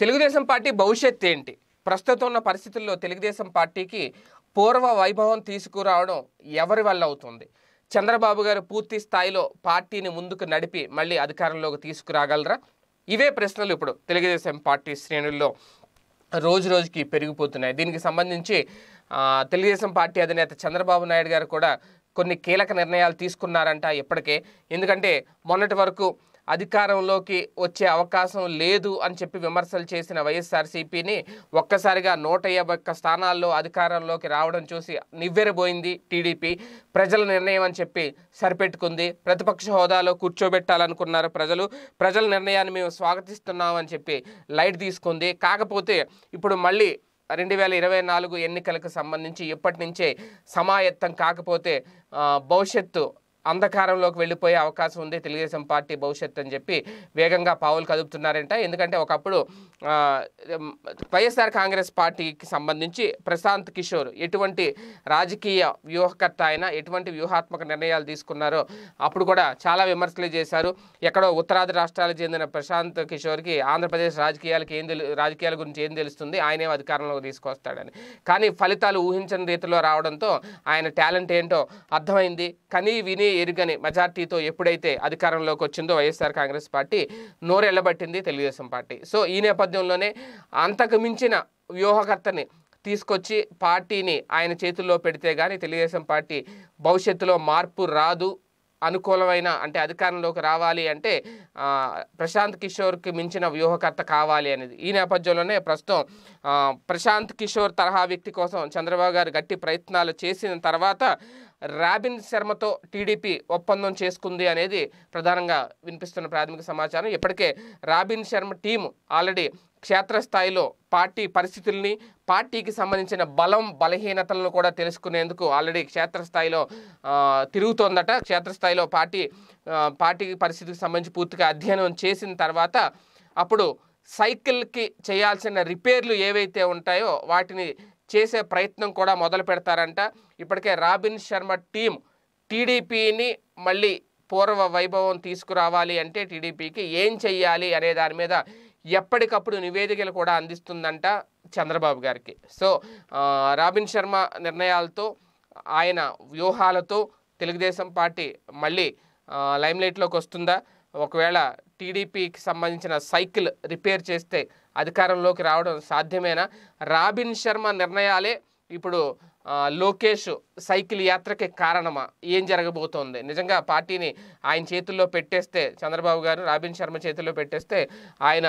Telugu Desam party భవిష్యత్ ఏంటి ప్రస్తుతం ఉన్న పరిస్థితుల్లో తెలుగుదేశం పార్టీకి పూర్వ వైభవం తీసుకురావడం ఎవరి వల్ల అవుతుంది చంద్రబాబు గారు పూర్తి స్థాయిలో పార్టీని ముందుకు నడిపి మళ్ళీ అధికారంలోకి తీసుకురాగలరా ఇవే ప్రశ్నలు ఇప్పుడు తెలుగుదేశం పార్టీ శ్రేణుల్లో రోజు రోజుకి పెరిగిపోతున్నాయి దీనికి సంబంధించి తెలుగుదేశం పార్టీ అధినేత చంద్రబాబు నాయుడు గారు కూడా కొన్ని కీలక నిర్ణయాలు తీసుకున్నారంట ఇప్పటికే ఎందుకంటే మొన్నటి వరకు అధికారంలోకి వచ్చే అవకాశం లేదు అని చెప్పి విమర్శలు చేసిన వైఎస్ఆర్సీపీని ఒక్కసారిగా నూట యాభై ఒక్క స్థానాల్లో అధికారంలోకి రావడం చూసి నివ్వెరబోయింది టీడీపీ ప్రజల నిర్ణయం అని చెప్పి సరిపెట్టుకుంది ప్రతిపక్ష హోదాలో కూర్చోబెట్టాలనుకున్నారు ప్రజలు ప్రజల నిర్ణయాన్ని మేము స్వాగతిస్తున్నామని చెప్పి లైట్ తీసుకుంది కాకపోతే ఇప్పుడు మళ్ళీ రెండు వేల ఇరవై నాలుగు ఎన్నికలకు సంబంధించి ఇప్పటి నుంచే సమాయత్తం కాకపోతే భవిష్యత్తు అంధకారంలోకి వెళ్ళిపోయే అవకాశం ఉంది తెలుగుదేశం పార్టీ భవిష్యత్ అని చెప్పి వేగంగా పావులు కదుపుతున్నారంట ఎందుకంటే ఒకప్పుడు వైఎస్ఆర్ కాంగ్రెస్ పార్టీకి సంబంధించి ప్రశాంత్ కిషోర్ ఎటువంటి రాజకీయ వ్యూహకర్త అయినా ఎటువంటి వ్యూహాత్మక నిర్ణయాలు తీసుకున్నారో అప్పుడు కూడా చాలా విమర్శలు చేశారు ఎక్కడో ఉత్తరాది రాష్ట్రాలకు చెందిన ప్రశాంత్ కిషోర్కి ఆంధ్రప్రదేశ్ రాజకీయాలకు ఏం రాజకీయాల గురించి ఏం తెలుస్తుంది ఆయనే అధికారంలోకి తీసుకొస్తాడని కానీ ఫలితాలు ఊహించని రీతిలో రావడంతో ఆయన టాలెంట్ ఏంటో అర్థమైంది కానీ విని ఎరుగని మెజార్టీతో ఎప్పుడైతే అధికారంలోకి వచ్చిందో వైఎస్ఆర్ కాంగ్రెస్ పార్టీ నోరెళ్లబట్టింది తెలుగుదేశం పార్టీ సో ఈ నేపథ్యంలోనే అంతకు మించిన వ్యూహకర్తని తీసుకొచ్చి పార్టీని ఆయన చేతుల్లో పెడితే కానీ తెలుగుదేశం పార్టీ భవిష్యత్తులో మార్పు రాదు అనుకూలమైన అంటే అధికారంలోకి రావాలి అంటే ప్రశాంత్ కిషోర్కి మించిన వ్యూహకర్త కావాలి అనేది ఈ నేపథ్యంలోనే ప్రస్తుతం ప్రశాంత్ కిషోర్ తరహా వ్యక్తి కోసం చంద్రబాబు గారు గట్టి ప్రయత్నాలు చేసిన తర్వాత రాబిన్ శర్మతో టీడీపీ ఒప్పందం చేసుకుంది అనేది ప్రధానంగా వినిపిస్తున్న ప్రాథమిక సమాచారం ఇప్పటికే రాబిన్ శర్మ టీం ఆల్రెడీ క్షేత్రస్థాయిలో పార్టీ పరిస్థితుల్ని పార్టీకి సంబంధించిన బలం బలహీనతలను కూడా తెలుసుకునేందుకు ఆల్రెడీ క్షేత్రస్థాయిలో తిరుగుతోందట క్షేత్రస్థాయిలో పార్టీ పార్టీ పరిస్థితికి సంబంధించి పూర్తిగా అధ్యయనం చేసిన తర్వాత అప్పుడు సైకిల్కి చేయాల్సిన రిపేర్లు ఏవైతే ఉంటాయో వాటిని చేసే ప్రయత్నం కూడా మొదలు పెడతారంట ఇప్పటికే రాబిన్ శర్మ టీం టీడీపీని మళ్ళీ పూర్వ వైభవం తీసుకురావాలి అంటే టీడీపీకి ఏం చెయ్యాలి అనే దాని మీద ఎప్పటికప్పుడు నివేదికలు కూడా అందిస్తుందంట చంద్రబాబు గారికి సో రాబిన్ శర్మ నిర్ణయాలతో ఆయన వ్యూహాలతో తెలుగుదేశం పార్టీ మళ్ళీ లైమ్లైట్లోకి వస్తుందా ఒకవేళ టీడీపీకి సంబంధించిన సైకిల్ రిపేర్ చేస్తే అధికారంలోకి రావడం సాధ్యమేనా రాబిన్ శర్మ నిర్ణయాలే ఇప్పుడు లోకేష్ సైకిల్ యాత్రకి కారణమా ఏం జరగబోతోంది నిజంగా పార్టీని ఆయన చేతుల్లో పెట్టేస్తే చంద్రబాబు గారు రాబిన్ శర్మ చేతుల్లో పెట్టేస్తే ఆయన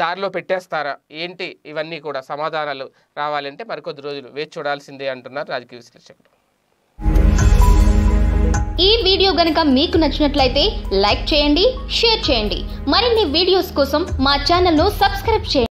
దారిలో పెట్టేస్తారా ఏంటి ఇవన్నీ కూడా సమాధానాలు రావాలంటే మరికొద్ది రోజులు వేచి చూడాల్సిందే అంటున్నారు రాజకీయ విశ్లేషకులు ఈ వీడియో గనుక మీకు నచ్చినట్లయితే లైక్ చేయండి షేర్ చేయండి మరిన్ని వీడియోస్ కోసం మా ఛానల్ను సబ్స్క్రైబ్ చేయండి